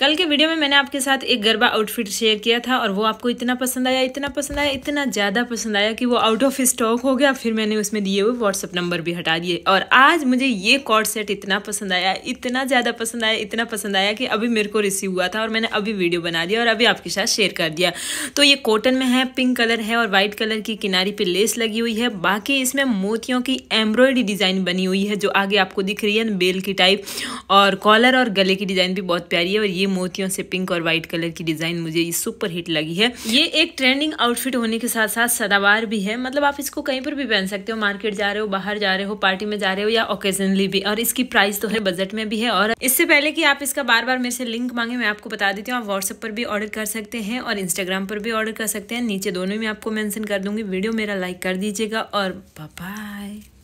कल के वीडियो में मैंने आपके साथ एक गरबा आउटफिट शेयर किया था और वो आपको इतना पसंद आया इतना पसंद आया इतना ज़्यादा पसंद आया कि वो आउट ऑफ स्टॉक हो गया फिर मैंने उसमें दिए हुए व्हाट्सअप नंबर भी हटा दिए और आज मुझे ये कॉर्ड सेट इतना पसंद आया इतना ज़्यादा पसंद आया इतना पसंद आया कि अभी मेरे को रिसीव हुआ था और मैंने अभी वीडियो बना दिया और अभी आपके साथ शेयर कर दिया तो ये कॉटन में है पिंक कलर है और वाइट कलर की किनारी पर लेस लगी हुई है बाकी इसमें मोतियों की एम्ब्रॉयडरी डिज़ाइन बनी हुई है जो आगे आपको दिख रही है बेल की टाइप और कॉलर और गले की डिज़ाइन भी बहुत प्यारी है और ये मोतियों से पिंक और व्हाइट कलर की डिज़ाइन मुझे ये सुपर हिट लगी है ये एक ट्रेंडिंग आउटफिट होने के साथ साथ सदावार भी है मतलब आप इसको कहीं पर भी पहन सकते हो मार्केट जा रहे हो बाहर जा रहे हो पार्टी में जा रहे हो या ओकेजनली भी और इसकी प्राइस तो है बजट में भी है और इससे पहले की आप इसका बार बार मेरे से लिंक मांगे मैं आपको बता देती हूँ आप व्हाट्सअप पर भी ऑर्डर कर सकते हैं और इंस्टाग्राम पर भी ऑर्डर कर सकते हैं नीचे दोनों में आपको मैंशन कर दूंगी वीडियो मेरा लाइक कर दीजिएगा और बाय